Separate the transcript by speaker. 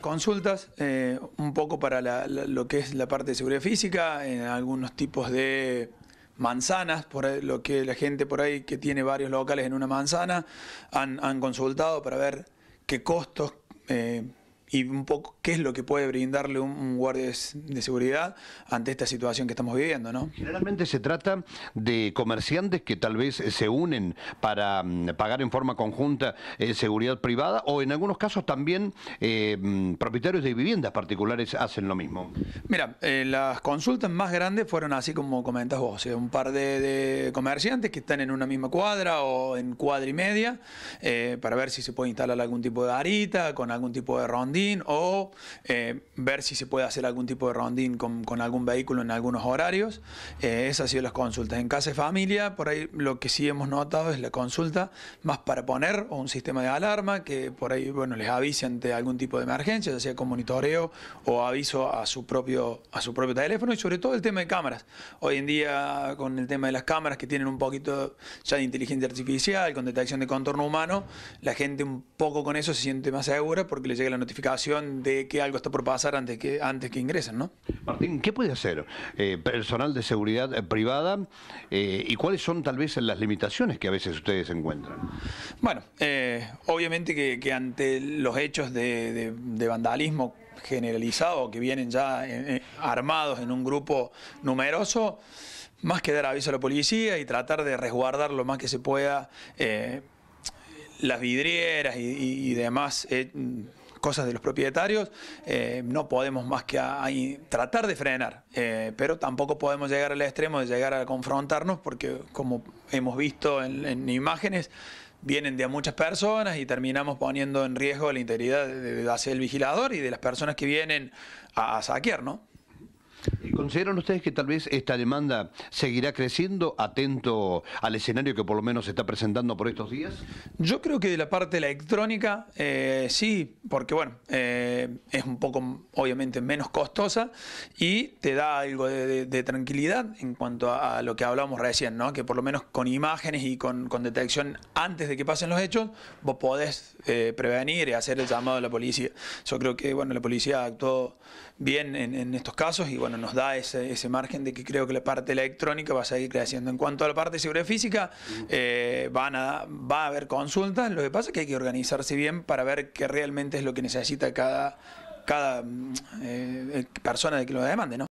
Speaker 1: consultas, eh, un poco para lo que es la parte de seguridad física, en algunos tipos de manzanas, por lo que la gente por ahí que tiene varios locales en una manzana han, consultado para ver qué costos eh, y un poco qué es lo que puede brindarle un, guardia de seguridad ante esta situación que estamos viviendo, ¿no?
Speaker 2: Generalmente se trata de comerciantes que tal vez eh, se unen para mm, pagar en forma conjunta eh, seguridad privada o en algunos casos también eh, mm, propietarios de viviendas particulares hacen lo mismo.
Speaker 1: Mira, las consultas más grandes fueron así como comentas vos, un par de, comerciantes que están en una misma cuadra o en cuadra y media para ver si se puede instalar algún tipo de arita con algún tipo de rondilla o eh, ver si se puede hacer algún tipo de rondín con, algún vehículo en algunos horarios. Eh, esas han sido las consultas. En casa de familia, por ahí lo que sí hemos notado es la consulta más para poner un sistema de alarma que por ahí bueno, les avise ante algún tipo de emergencia, ya sea con monitoreo o aviso a su propio, a su propio teléfono y sobre todo el tema de cámaras. Hoy en día con el tema de las cámaras que tienen un poquito ya de inteligencia artificial, con detección de contorno humano, la gente un poco con eso se siente más segura porque le llega la notificación de que algo está por pasar antes que, antes que ingresen, ¿no? Martín, ¿qué puede hacer
Speaker 2: eh, personal de seguridad eh, privada eh, y cuáles son tal vez las limitaciones que a veces ustedes encuentran?
Speaker 1: Bueno, obviamente que, ante los hechos de, vandalismo generalizado que vienen ya armados en un grupo numeroso, más que dar aviso a la policía y tratar de resguardar lo más que se pueda las vidrieras y, demás cosas de los propietarios, eh, no podemos más que tratar de frenar, eh, pero tampoco podemos llegar al extremo de llegar a confrontarnos porque como hemos visto en, imágenes, vienen de muchas personas y terminamos poniendo en riesgo la integridad de, de, el vigilador y de las personas que vienen a, a saquear, ¿no?
Speaker 2: ¿Consideran ustedes que tal vez esta demanda seguirá creciendo atento al escenario que por lo menos se está presentando por
Speaker 1: estos días? Yo creo que de la parte electrónica eh, sí, porque bueno, eh, es un poco obviamente menos costosa y te da algo de, tranquilidad en cuanto a, lo que hablábamos recién, ¿no? que por lo menos con imágenes y con, detección antes de que pasen los hechos, vos podés eh, prevenir y hacer el llamado a la policía. Yo creo que bueno, la policía actuó bien en, en estos casos y bueno, nos da ese, ese, margen de que creo que la parte electrónica va a seguir creciendo. En cuanto a la parte de seguridad física, eh, van a, va a haber consultas, lo que pasa es que hay que organizarse bien para ver qué realmente es lo que necesita cada, cada mm, eh, eh, persona de que lo demande, ¿no?